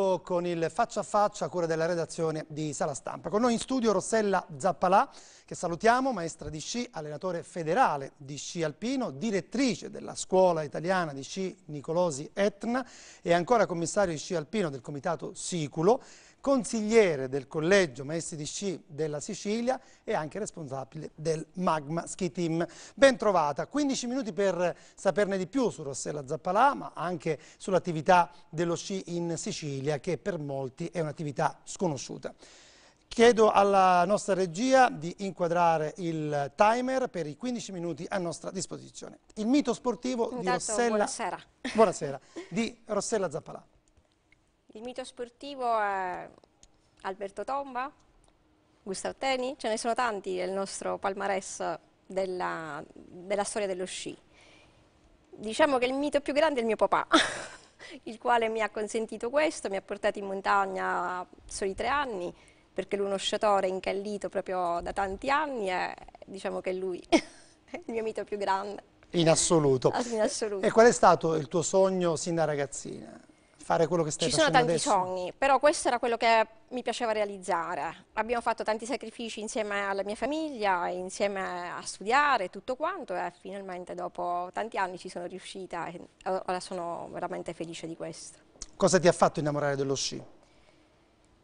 Iniziamo con il faccia a faccia a cura della redazione di Sala Stampa. Con noi in studio Rossella Zappalà, che salutiamo, maestra di sci, allenatore federale di sci alpino, direttrice della scuola italiana di sci Nicolosi Etna e ancora commissario di sci alpino del comitato Siculo consigliere del Collegio Maestri di Sci della Sicilia e anche responsabile del Magma Ski Team. Ben trovata, 15 minuti per saperne di più su Rossella Zappalà, ma anche sull'attività dello sci in Sicilia, che per molti è un'attività sconosciuta. Chiedo alla nostra regia di inquadrare il timer per i 15 minuti a nostra disposizione. Il mito sportivo Intanto, di Rossella... Buonasera. Buonasera. Di Rossella Zappalà. Il mito sportivo è Alberto Tomba, Gustavo Teni, ce ne sono tanti nel nostro palmarès della, della storia dello sci. Diciamo che il mito più grande è il mio papà, il quale mi ha consentito questo, mi ha portato in montagna a soli tre anni, perché lui è uno sciatore incallito proprio da tanti anni e diciamo che lui è il mio mito più grande. In assoluto. Ah, in assoluto. E qual è stato il tuo sogno sin da ragazzina? fare quello che stai Ci facendo adesso? Ci sono tanti sogni, però questo era quello che mi piaceva realizzare. Abbiamo fatto tanti sacrifici insieme alla mia famiglia, insieme a studiare tutto quanto e finalmente dopo tanti anni ci sono riuscita e ora sono veramente felice di questo. Cosa ti ha fatto innamorare dello sci?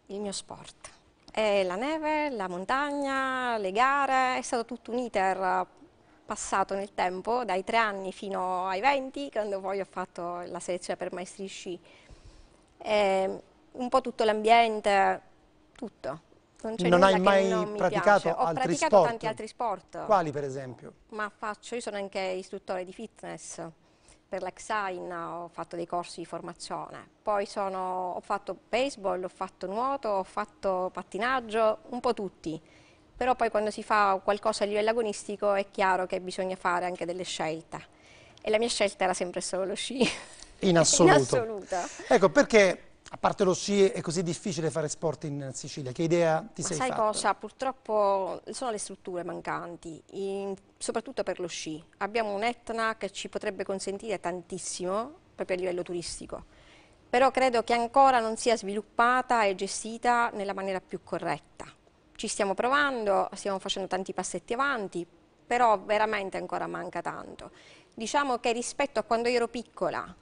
Il mio sport. E la neve, la montagna, le gare, è stato tutto un iter passato nel tempo, dai tre anni fino ai venti, quando poi ho fatto la selezione per maestri sci eh, un po' tutto l'ambiente, tutto. Non, non hai mai non praticato altri sport? Ho praticato sport. tanti altri sport. Quali per esempio? Ma faccio, io sono anche istruttore di fitness per l'Exain, ho fatto dei corsi di formazione. Poi sono, ho fatto baseball, ho fatto nuoto, ho fatto pattinaggio, un po' tutti però poi quando si fa qualcosa a livello agonistico è chiaro che bisogna fare anche delle scelte e la mia scelta era sempre solo lo sci. In assoluto. In assoluta. Ecco, perché a parte lo sci è così difficile fare sport in Sicilia? Che idea ti Ma sei sai fatta? Sai cosa? Purtroppo sono le strutture mancanti, in, soprattutto per lo sci. Abbiamo un Etna che ci potrebbe consentire tantissimo proprio a livello turistico. Però credo che ancora non sia sviluppata e gestita nella maniera più corretta. Ci stiamo provando, stiamo facendo tanti passetti avanti, però veramente ancora manca tanto. Diciamo che rispetto a quando io ero piccola,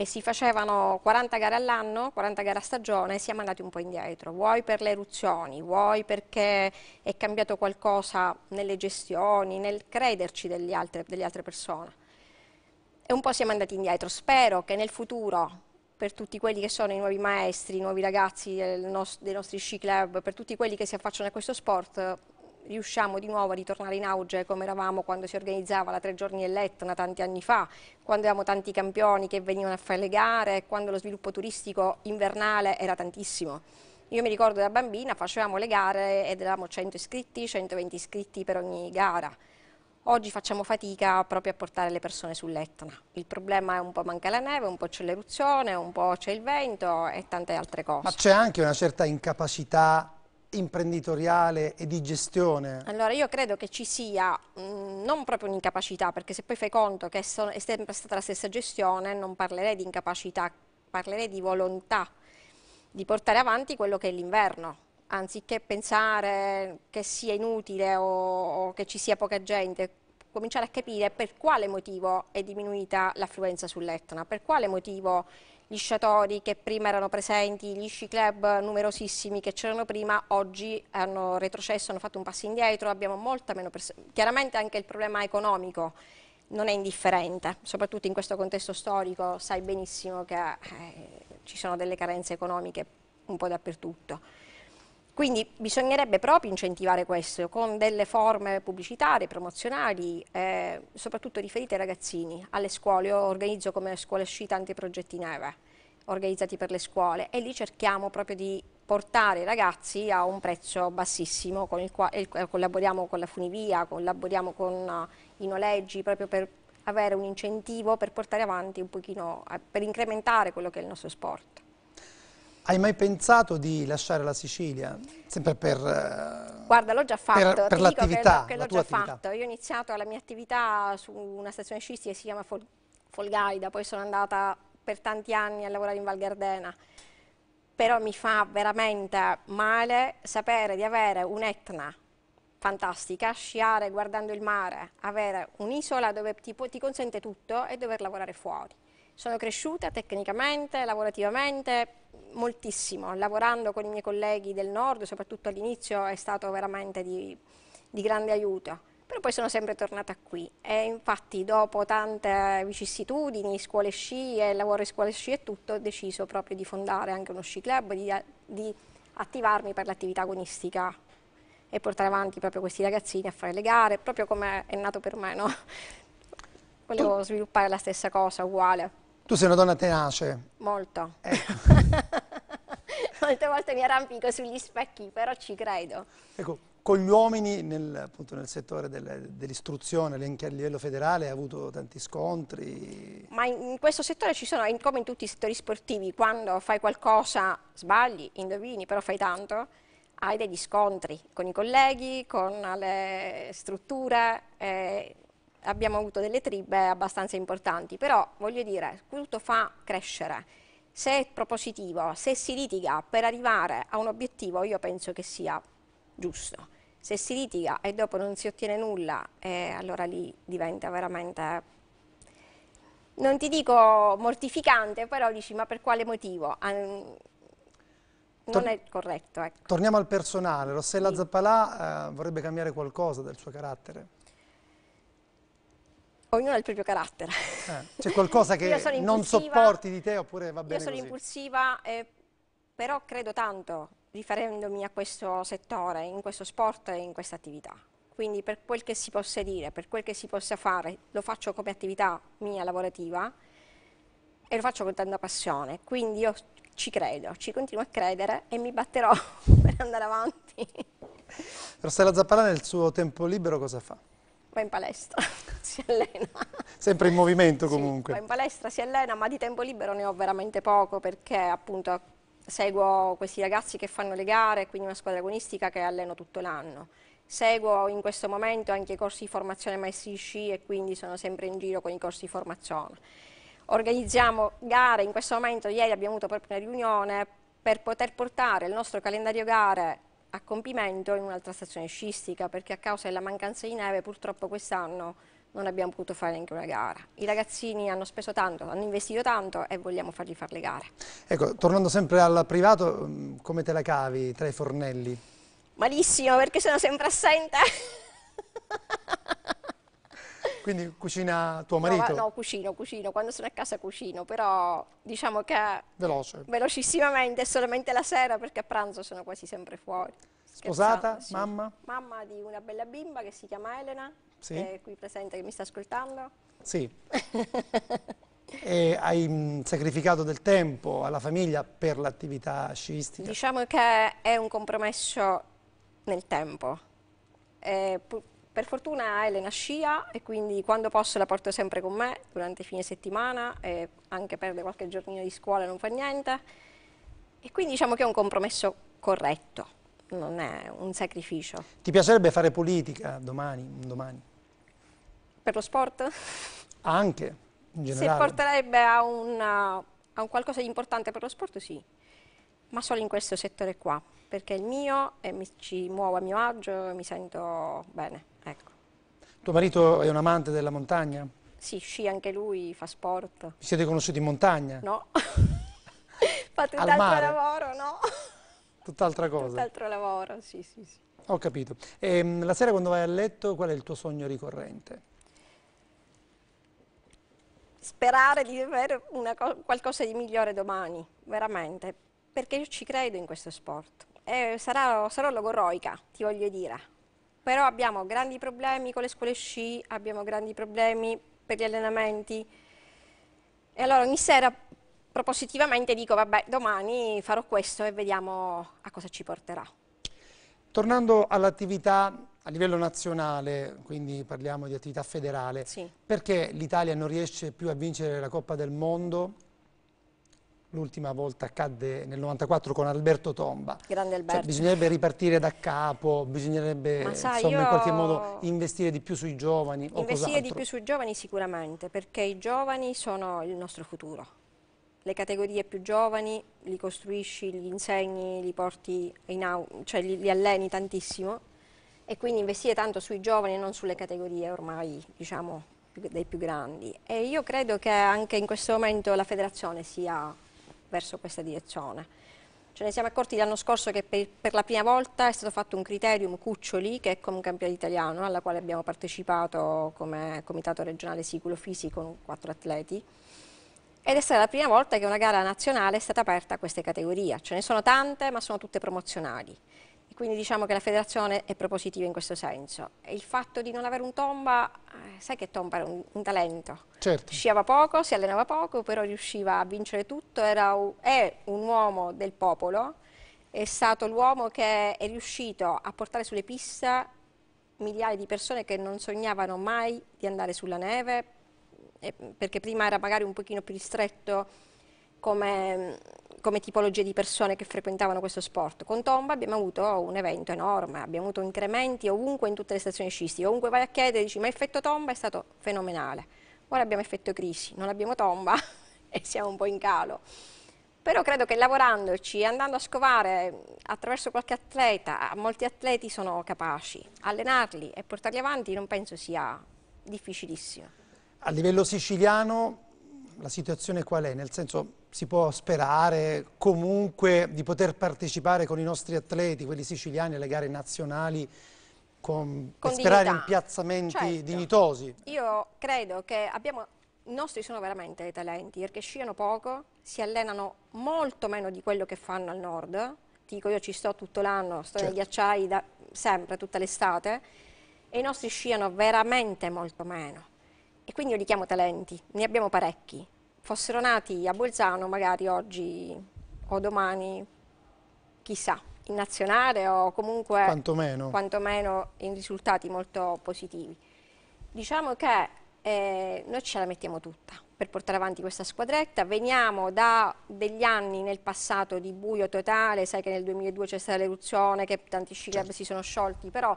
e si facevano 40 gare all'anno, 40 gare a stagione, siamo andati un po' indietro, vuoi per le eruzioni, vuoi perché è cambiato qualcosa nelle gestioni, nel crederci degli altri, delle altre persone. E un po' siamo andati indietro, spero che nel futuro per tutti quelli che sono i nuovi maestri, i nuovi ragazzi dei nostri sci club, per tutti quelli che si affacciano a questo sport, riusciamo di nuovo a ritornare in auge come eravamo quando si organizzava la tre giorni dell'Etna tanti anni fa, quando avevamo tanti campioni che venivano a fare le gare, quando lo sviluppo turistico invernale era tantissimo. Io mi ricordo da bambina facevamo le gare ed eravamo 100 iscritti, 120 iscritti per ogni gara. Oggi facciamo fatica proprio a portare le persone sull'Etna. Il problema è un po' manca la neve, un po' c'è l'eruzione, un po' c'è il vento e tante altre cose. Ma c'è anche una certa incapacità imprenditoriale e di gestione? Allora io credo che ci sia mh, mm, non proprio un'incapacità perché se poi fai conto che so, è sempre stata la stessa gestione non parlerei di incapacità, parlerei di volontà di portare avanti quello che è l'inverno anziché pensare che sia inutile o, o che ci sia poca gente cominciare a capire per quale motivo è diminuita l'affluenza sull'Etna, per quale motivo gli sciatori che prima erano presenti, gli sci club numerosissimi che c'erano prima, oggi hanno retrocesso, hanno fatto un passo indietro, abbiamo molta meno persone. Chiaramente anche il problema economico non è indifferente, soprattutto in questo contesto storico sai benissimo che eh, ci sono delle carenze economiche un po' dappertutto. Quindi bisognerebbe proprio incentivare questo con delle forme pubblicitarie, promozionali, eh, soprattutto riferite ai ragazzini, alle scuole. Io organizzo come scuola sci tanti progetti neve organizzati per le scuole e lì cerchiamo proprio di portare i ragazzi a un prezzo bassissimo, con il quale collaboriamo con la Funivia, collaboriamo con eh, i noleggi proprio per avere un incentivo per portare avanti un pochino, eh, per incrementare quello che è il nostro sport. Hai mai pensato di lasciare la Sicilia? Sempre per... Eh, Guarda, l'ho già fatto, per, per l'attività, che l'ho già attività. fatto. Io ho iniziato la mia attività su una stazione scistica che si chiama Fol Folgaida, poi sono andata per tanti anni a lavorare in Val Gardena. Però mi fa veramente male sapere di avere un'Etna fantastica, sciare guardando il mare, avere un'isola dove ti, ti consente tutto e dover lavorare fuori. Sono cresciuta tecnicamente, lavorativamente, moltissimo, lavorando con i miei colleghi del nord, soprattutto all'inizio è stato veramente di, di grande aiuto però poi sono sempre tornata qui e infatti dopo tante vicissitudini, scuole sci e lavoro in scuole sci e tutto, ho deciso proprio di fondare anche uno sci club, di, di attivarmi per l'attività agonistica e portare avanti proprio questi ragazzini a fare le gare, proprio come è nato per me, no? Volevo sviluppare la stessa cosa, uguale. Tu sei una donna tenace. Molto. Ecco. Molte volte mi arrampico sugli specchi, però ci credo. Ecco, con gli uomini nel, appunto, nel settore dell'istruzione, dell anche a livello federale, hai avuto tanti scontri. Ma in, questo settore ci sono, come in tutti i settori sportivi, quando fai qualcosa, sbagli, indovini, però fai tanto, hai degli scontri con i colleghi, con le strutture. Eh, abbiamo avuto delle tribe abbastanza importanti, però voglio dire, tutto fa crescere. Se è propositivo, se si litiga per arrivare a un obiettivo, io penso che sia giusto. Se si litiga e dopo non si ottiene nulla, eh, allora lì diventa veramente non ti dico mortificante, però dici ma per quale motivo? Ah, mm, non Tor è corretto. Ecco. Torniamo al personale, Rossella sì. Zappalà eh, vorrebbe cambiare qualcosa del suo carattere. Ognuno ha il proprio carattere. Eh, c'è qualcosa che non sopporti di te oppure va bene Io sono così. impulsiva, eh, però credo tanto riferendomi a questo settore, in questo sport e in questa attività. Quindi per quel che si possa dire, per quel che si possa fare, lo faccio come attività mia lavorativa e lo faccio con tanta passione. Quindi io ci credo, ci continuo a credere e mi batterò per andare avanti. Rossella Zappalà nel suo tempo libero cosa fa? va in palestra, si allena. Sempre in movimento comunque. Sì, va in palestra, si allena, ma di tempo libero ne ho veramente poco perché appunto seguo questi ragazzi che fanno le gare, quindi una squadra agonistica che alleno tutto l'anno. Seguo in questo momento anche i corsi di formazione maestri sci e quindi sono sempre in giro con i corsi di formazione. Organizziamo gare, in questo momento ieri abbiamo avuto proprio una riunione per poter portare il nostro calendario gare a compimento in un'altra stazione sciistica perché a causa della mancanza di neve purtroppo quest'anno non abbiamo potuto fare neanche una gara. I ragazzini hanno speso tanto, hanno investito tanto e vogliamo fargli fare le gare. Ecco, tornando sempre al privato, mm, come te la cavi tra i fornelli? Malissimo, perché sono sempre assente. Quindi cucina tuo marito? No, no, cucino, cucino, quando sono a casa cucino, però diciamo che Veloce. velocissimamente, solamente la sera perché a pranzo sono quasi sempre fuori. Sposata? sì. Mamma? Mamma di una bella bimba che si chiama Elena, sì. che è qui presente, che mi sta ascoltando. Sì. E hai mm, sacrificato del tempo alla famiglia per l'attività sciistica? Diciamo che è un compromesso nel tempo. Eh, per fortuna Elena scia e quindi quando posso la porto sempre con me durante i fine settimana e anche perde qualche giornino di scuola non fa niente. E quindi diciamo che è un compromesso corretto, non è un sacrificio. Ti piacerebbe fare politica domani? domani? Per lo sport? Anche, in generale. Se porterebbe a, una, a un qualcosa di importante per lo sport, sì. Ma solo in questo settore qua, perché è il mio e mi, ci muovo a mio agio e mi sento bene. Ecco. Tuo marito è un amante della montagna? Sì, sci anche lui, fa sport. Vi siete conosciuti in montagna? No. Fate un altro lavoro, no? Tutt'altra cosa? Tutt'altro lavoro, sì, sì, sì. Ho capito. E, ehm, la sera quando vai a letto qual è il tuo sogno ricorrente? Sperare di avere qualcosa di migliore domani, veramente, perché io ci credo in questo sport. E eh, sarò, sarò logoroica, ti voglio dire però abbiamo grandi problemi con le scuole sci, abbiamo grandi problemi per gli allenamenti. E allora ogni sera propositivamente dico vabbè domani farò questo e vediamo a cosa ci porterà. Tornando all'attività a livello nazionale, quindi parliamo di attività federale, sì. perché l'Italia non riesce più a vincere la Coppa del Mondo? l'ultima volta accadde nel 94 con Alberto Tomba. Grande cioè, Alberto. Cioè, bisognerebbe ripartire da capo, bisognerebbe sai, insomma, in qualche modo investire di più sui giovani Investire di più sui giovani sicuramente, perché i giovani sono il nostro futuro. Le categorie più giovani li costruisci, li insegni, li porti in cioè li, li alleni tantissimo e quindi investire tanto sui giovani e non sulle categorie ormai, diciamo, dei più grandi. E io credo che anche in questo momento la federazione sia verso questa direzione. Ce ne siamo accorti l'anno scorso che per, per, la prima volta è stato fatto un criterium Cuccioli, che è come un campionato italiano, alla quale abbiamo partecipato come comitato regionale siculo Fisi con quattro atleti. Ed è stata la prima volta che una gara nazionale è stata aperta a queste categorie. Ce ne sono tante, ma sono tutte promozionali quindi diciamo che la federazione è propositiva in questo senso. E il fatto di non avere un tomba, eh, sai che tomba era un, un talento, certo. sciava poco, si allenava poco, però riusciva a vincere tutto, era, è un uomo del popolo, è stato l'uomo che è riuscito a portare sulle piste migliaia di persone che non sognavano mai di andare sulla neve, perché prima era magari un pochino più ristretto come come tipologia di persone che frequentavano questo sport. Con Tomba abbiamo avuto un evento enorme, abbiamo avuto incrementi ovunque in tutte le stazioni scisti, ovunque vai a chiedere dici ma effetto Tomba è stato fenomenale, ora abbiamo effetto crisi, non abbiamo Tomba e siamo un po' in calo. Però credo che lavorandoci e andando a scovare attraverso qualche atleta, molti atleti sono capaci, allenarli e portarli avanti non penso sia difficilissimo. A livello siciliano la situazione qual è? Nel senso si può sperare comunque di poter partecipare con i nostri atleti, quelli siciliani, alle gare nazionali con, con sperare dignità. in piazzamenti certo. dignitosi. Io credo che abbiamo, i nostri sono veramente dei talenti, perché sciano poco, si allenano molto meno di quello che fanno al nord, ti dico io ci sto tutto l'anno, sto certo. nei ghiacciai da, sempre, tutta l'estate, e i nostri sciano veramente molto meno. E quindi io li chiamo talenti, ne abbiamo parecchi, fossero nati a Bolzano magari oggi o domani, chissà, in nazionale o comunque quantomeno, quantomeno in risultati molto positivi. Diciamo che eh, noi ce la mettiamo tutta per portare avanti questa squadretta. Veniamo da degli anni nel passato di buio totale, sai che nel 2002 c'è stata l'eruzione, che tanti sci club certo. si sono sciolti, però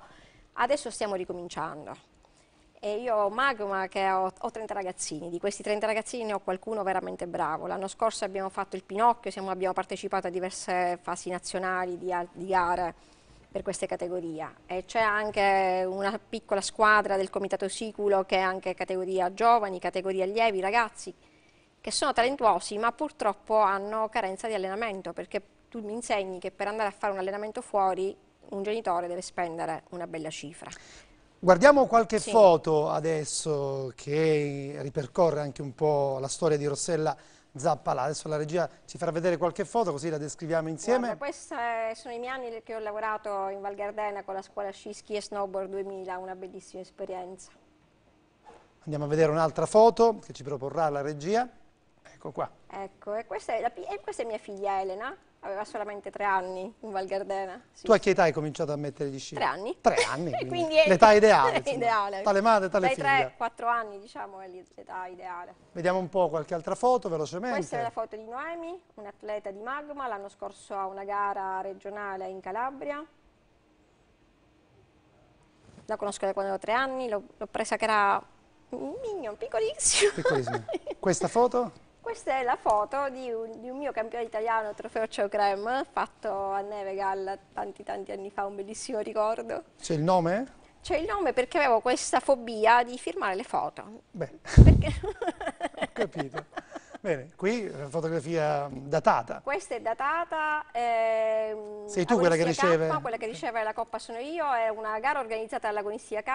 adesso stiamo ricominciando e io ho Magma che ho, ho, 30 ragazzini, di questi 30 ragazzini ne ho qualcuno veramente bravo. L'anno scorso abbiamo fatto il Pinocchio, siamo, abbiamo partecipato a diverse fasi nazionali di, di gare per queste categorie e c'è anche una piccola squadra del Comitato Siculo che è anche categoria giovani, categoria allievi, ragazzi che sono talentuosi ma purtroppo hanno carenza di allenamento perché tu mi insegni che per andare a fare un allenamento fuori un genitore deve spendere una bella cifra. Guardiamo qualche sì. foto adesso che ripercorre anche un po' la storia di Rossella Zappalà. Adesso la regia ci farà vedere qualche foto così la descriviamo insieme. questi eh, sono i miei anni che ho lavorato in Val Gardena con la scuola sci, ski e snowboard 2000, una bellissima esperienza. Andiamo a vedere un'altra foto che ci proporrà la regia. Ecco qua. Ecco, e questa è, la, e questa è mia figlia Elena. Aveva solamente tre anni in Val Gardena. Sì, tu a che età hai cominciato a mettere gli sci? Tre anni. Tre anni, quindi, quindi l'età ideale. ideale. Tale madre, tale Dai figlia. Dai tre, quattro anni diciamo è l'età ideale. Vediamo un po' qualche altra foto velocemente. Questa è la foto di Noemi, un atleta di Magma, l'anno scorso a una gara regionale in Calabria. La conosco da quando avevo tre anni, l'ho presa che era un mignon, piccolissimo. Piccolissimo. Questa foto? Questa è la foto di un, di un mio campione italiano, trofeo Ciocrem, fatto a Nevegal tanti tanti anni fa, un bellissimo ricordo. C'è il nome? C'è il nome perché avevo questa fobia di firmare le foto. Beh, perché... ho capito. Bene, qui è una fotografia datata. Questa è datata. Ehm, Sei tu quella che riceve? K, quella che riceve la coppa sono io, è una gara organizzata dall'agonistia K.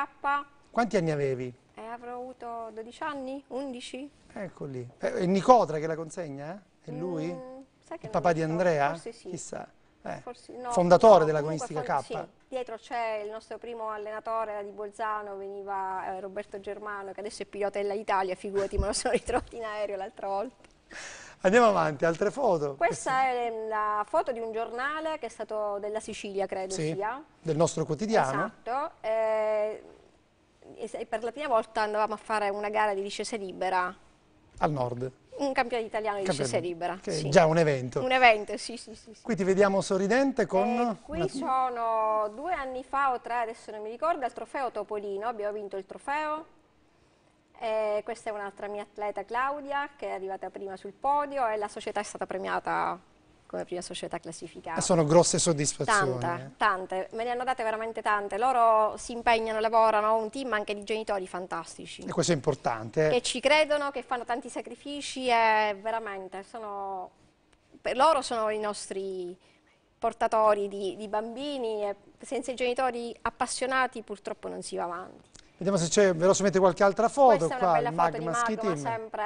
Quanti anni avevi? avrò avuto 12 anni, 11. Ecco lì. Eh, è Nicotra che la consegna? Eh? È mm, lui? Mm, Il papà di Andrea? Forse sì. Chissà. Eh, Forse, no, fondatore no, della K. Sì. Dietro c'è il nostro primo allenatore di Bolzano, veniva eh, Roberto Germano, che adesso è pilota dell'Italia, figurati, me lo sono ritrovato in aereo l'altra volta. Andiamo avanti, altre foto. Questa è la foto di un giornale che è stato della Sicilia, credo sì, sia. Del nostro quotidiano. Esatto. Eh, per la prima volta andavamo a fare una gara di discesa libera. Al nord? Un campione italiano di discesa libera. Che sì. è già un evento. Un evento, sì, sì, sì, sì. Qui ti vediamo sorridente con... E eh, qui una... sono due anni fa o tre, adesso non mi ricordo, al trofeo Topolino, abbiamo vinto il trofeo. E questa è un'altra mia atleta Claudia che è arrivata prima sul podio e la società è stata premiata come ecco, prima società classificata. Sono grosse soddisfazioni. Tante, eh. tante, me ne hanno date veramente tante. Loro si impegnano, lavorano, un team anche di genitori fantastici. E questo è importante. Eh. Che ci credono, che fanno tanti sacrifici e veramente sono... Per loro sono i nostri portatori di, di bambini e senza i genitori appassionati purtroppo non si va avanti. Vediamo se c'è velocemente qualche altra foto. Questa qua, è una bella foto Magma di Magma, sempre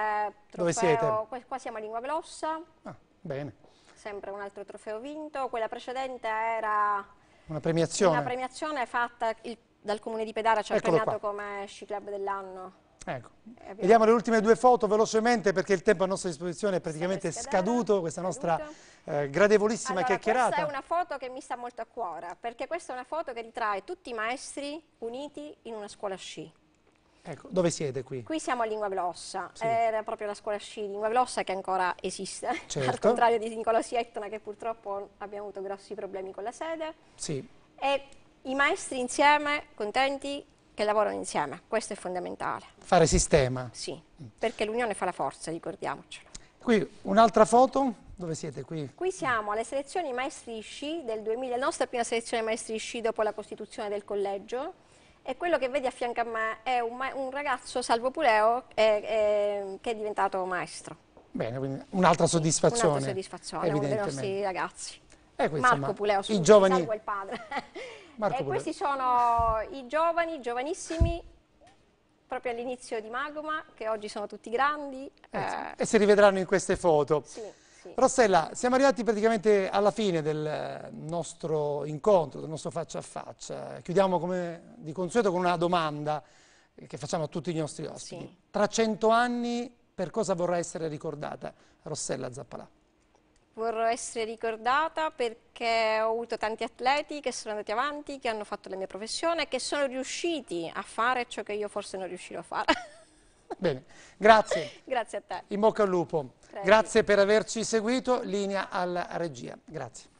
trofeo. Dove siete? Qua, siamo a Lingua Glossa. Ah, bene sempre un altro trofeo vinto, quella precedente era una premiazione, una premiazione fatta il, dal comune di Pedara, ci Eccolo ha premiato qua. come sci club dell'anno. Ecco. Vediamo le ultime due foto velocemente perché il tempo a nostra disposizione è praticamente scaduto, questa nostra eh, gradevolissima allora, chiacchierata. Questa è una foto che mi sta molto a cuore perché questa è una foto che ritrae tutti i maestri uniti in una scuola sci. Ecco, dove siete qui? Qui siamo a Lingua Glossa, sì. era proprio la scuola sci Lingua Glossa che ancora esiste, certo. al contrario di Nicola Siettona che purtroppo abbiamo avuto grossi problemi con la sede. Sì. E i maestri insieme, contenti, che lavorano insieme, questo è fondamentale. Fare sistema. Sì, mm. perché l'unione fa la forza, ricordiamocelo. Qui un'altra foto, dove siete qui? Qui siamo alle selezioni maestri sci del 2000, la nostra prima selezione maestri sci dopo la costituzione del collegio e quello che vedi a fianco a me è un, un ragazzo, Salvo Puleo, eh, eh, che è diventato maestro. Bene, quindi un'altra soddisfazione. Un'altra soddisfazione, uno dei nostri ragazzi. Eh, questo, Marco Puleo, scusa, i giovani... Salvo il padre. Marco e Puleo. questi sono i giovani, giovanissimi, proprio all'inizio di Magoma, che oggi sono tutti grandi. Eh, eh. e si rivedranno in queste foto. Sì. Sì. Rossella, siamo arrivati praticamente alla fine del nostro incontro, del nostro faccia a faccia. Chiudiamo come di consueto con una domanda che facciamo a tutti i nostri ospiti. Sì. Tra cento anni per cosa vorrà essere ricordata Rossella Zappalà? Vorrò essere ricordata perché ho avuto tanti atleti che sono andati avanti, che hanno fatto la mia professione che sono riusciti a fare ciò che io forse non riuscirò a fare. Bene, grazie. grazie a te. In bocca al lupo. Grazie per averci seguito, linea alla regia. Grazie.